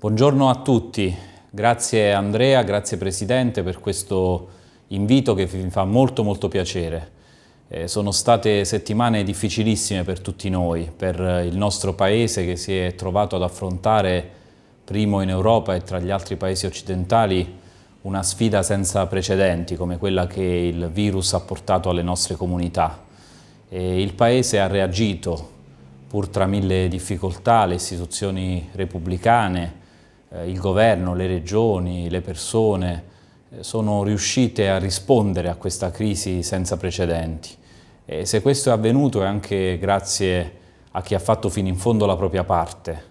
Buongiorno a tutti, grazie Andrea, grazie Presidente per questo invito che mi fa molto molto piacere. Eh, sono state settimane difficilissime per tutti noi, per il nostro Paese che si è trovato ad affrontare, primo in Europa e tra gli altri Paesi occidentali, una sfida senza precedenti come quella che il virus ha portato alle nostre comunità. E il Paese ha reagito, pur tra mille difficoltà, le istituzioni repubblicane, eh, il governo, le regioni, le persone eh, sono riuscite a rispondere a questa crisi senza precedenti. E se questo è avvenuto è anche grazie a chi ha fatto fino in fondo la propria parte.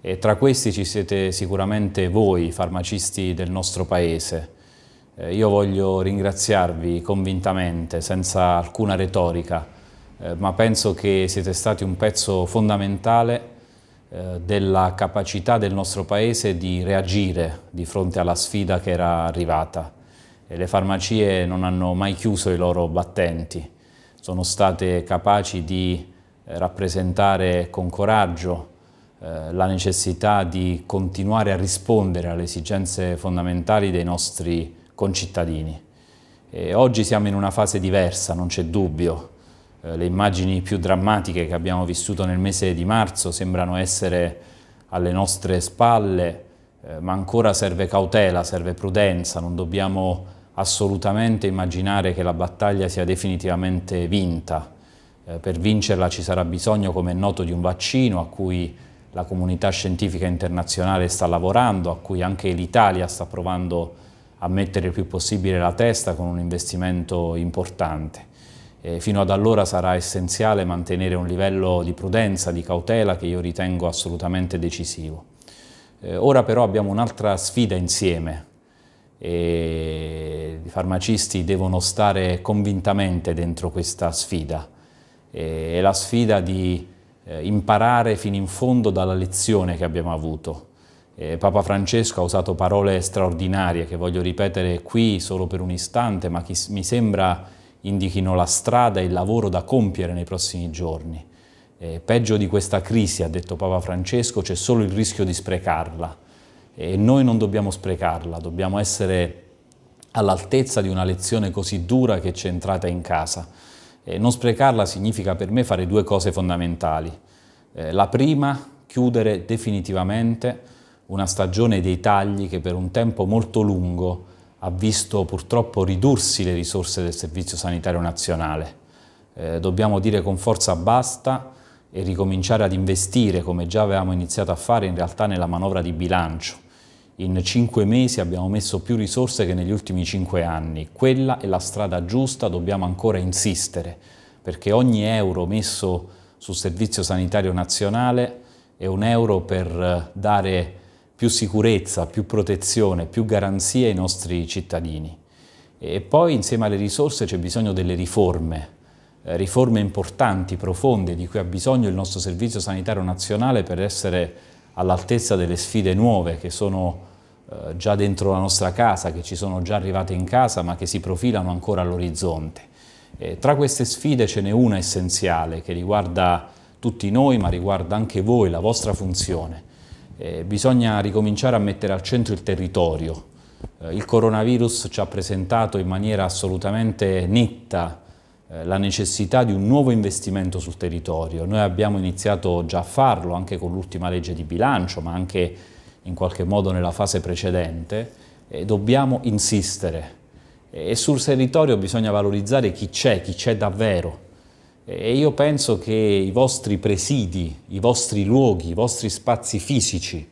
E tra questi ci siete sicuramente voi, farmacisti del nostro Paese. Eh, io voglio ringraziarvi convintamente, senza alcuna retorica, ma penso che siete stati un pezzo fondamentale eh, della capacità del nostro Paese di reagire di fronte alla sfida che era arrivata. E le farmacie non hanno mai chiuso i loro battenti, sono state capaci di eh, rappresentare con coraggio eh, la necessità di continuare a rispondere alle esigenze fondamentali dei nostri concittadini. E oggi siamo in una fase diversa, non c'è dubbio, eh, le immagini più drammatiche che abbiamo vissuto nel mese di marzo sembrano essere alle nostre spalle, eh, ma ancora serve cautela, serve prudenza, non dobbiamo assolutamente immaginare che la battaglia sia definitivamente vinta. Eh, per vincerla ci sarà bisogno, come è noto, di un vaccino a cui la comunità scientifica internazionale sta lavorando, a cui anche l'Italia sta provando a mettere il più possibile la testa con un investimento importante fino ad allora sarà essenziale mantenere un livello di prudenza, di cautela che io ritengo assolutamente decisivo. ora però abbiamo un'altra sfida insieme. E I farmacisti devono stare convintamente dentro questa sfida. è la sfida di eh, imparare fino in fondo dalla lezione che abbiamo avuto. Papa Francesco ha usato parole straordinarie che voglio ripetere qui solo per un istante, ma mi sembra indichino la strada e il lavoro da compiere nei prossimi giorni. Eh, peggio di questa crisi, ha detto Papa Francesco, c'è solo il rischio di sprecarla e noi non dobbiamo sprecarla, dobbiamo essere all'altezza di una lezione così dura che ci è entrata in casa. E non sprecarla significa per me fare due cose fondamentali. Eh, la prima, chiudere definitivamente una stagione dei tagli che per un tempo molto lungo ha visto purtroppo ridursi le risorse del Servizio Sanitario Nazionale. Eh, dobbiamo dire con forza basta e ricominciare ad investire, come già avevamo iniziato a fare in realtà nella manovra di bilancio. In cinque mesi abbiamo messo più risorse che negli ultimi cinque anni. Quella è la strada giusta, dobbiamo ancora insistere, perché ogni euro messo sul Servizio Sanitario Nazionale è un euro per eh, dare più sicurezza, più protezione, più garanzie ai nostri cittadini. E poi insieme alle risorse c'è bisogno delle riforme, eh, riforme importanti, profonde, di cui ha bisogno il nostro Servizio Sanitario Nazionale per essere all'altezza delle sfide nuove che sono eh, già dentro la nostra casa, che ci sono già arrivate in casa ma che si profilano ancora all'orizzonte. Tra queste sfide ce n'è una essenziale che riguarda tutti noi ma riguarda anche voi, la vostra funzione eh, bisogna ricominciare a mettere al centro il territorio. Eh, il coronavirus ci ha presentato in maniera assolutamente netta eh, la necessità di un nuovo investimento sul territorio. Noi abbiamo iniziato già a farlo anche con l'ultima legge di bilancio, ma anche in qualche modo nella fase precedente, e dobbiamo insistere. E sul territorio bisogna valorizzare chi c'è, chi c'è davvero. E io penso che i vostri presidi, i vostri luoghi, i vostri spazi fisici,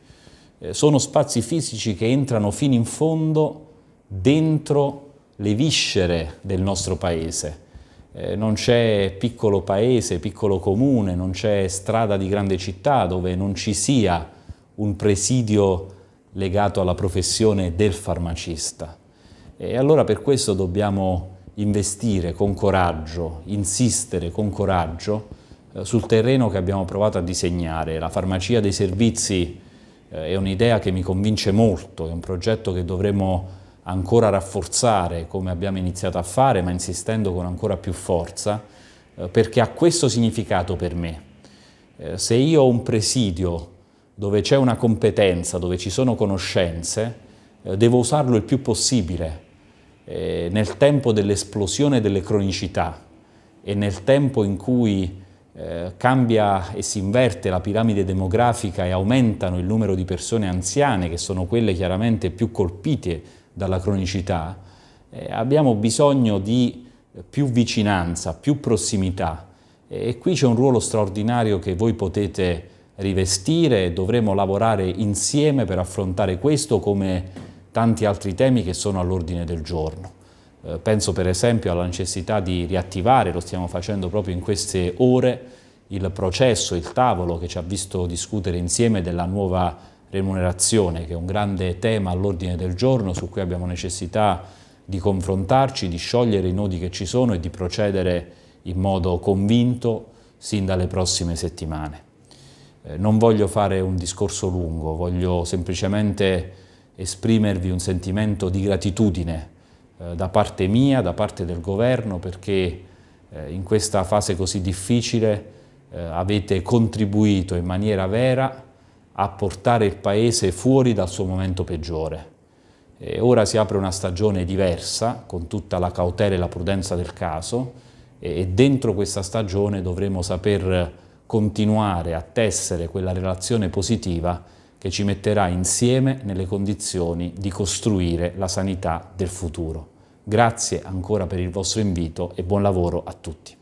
eh, sono spazi fisici che entrano fino in fondo dentro le viscere del nostro paese. Eh, non c'è piccolo paese, piccolo comune, non c'è strada di grande città dove non ci sia un presidio legato alla professione del farmacista. E allora per questo dobbiamo investire con coraggio, insistere con coraggio eh, sul terreno che abbiamo provato a disegnare. La farmacia dei servizi eh, è un'idea che mi convince molto, è un progetto che dovremo ancora rafforzare come abbiamo iniziato a fare, ma insistendo con ancora più forza, eh, perché ha questo significato per me. Eh, se io ho un presidio dove c'è una competenza, dove ci sono conoscenze, eh, devo usarlo il più possibile eh, nel tempo dell'esplosione delle cronicità e nel tempo in cui eh, cambia e si inverte la piramide demografica e aumentano il numero di persone anziane, che sono quelle chiaramente più colpite dalla cronicità, eh, abbiamo bisogno di più vicinanza, più prossimità. E qui c'è un ruolo straordinario che voi potete rivestire e dovremo lavorare insieme per affrontare questo come tanti altri temi che sono all'ordine del giorno. Eh, penso per esempio alla necessità di riattivare, lo stiamo facendo proprio in queste ore, il processo, il tavolo che ci ha visto discutere insieme della nuova remunerazione, che è un grande tema all'ordine del giorno su cui abbiamo necessità di confrontarci, di sciogliere i nodi che ci sono e di procedere in modo convinto sin dalle prossime settimane. Eh, non voglio fare un discorso lungo, voglio semplicemente esprimervi un sentimento di gratitudine eh, da parte mia, da parte del governo, perché eh, in questa fase così difficile eh, avete contribuito in maniera vera a portare il Paese fuori dal suo momento peggiore. E ora si apre una stagione diversa, con tutta la cautela e la prudenza del caso, e, e dentro questa stagione dovremo saper continuare a tessere quella relazione positiva che ci metterà insieme nelle condizioni di costruire la sanità del futuro. Grazie ancora per il vostro invito e buon lavoro a tutti.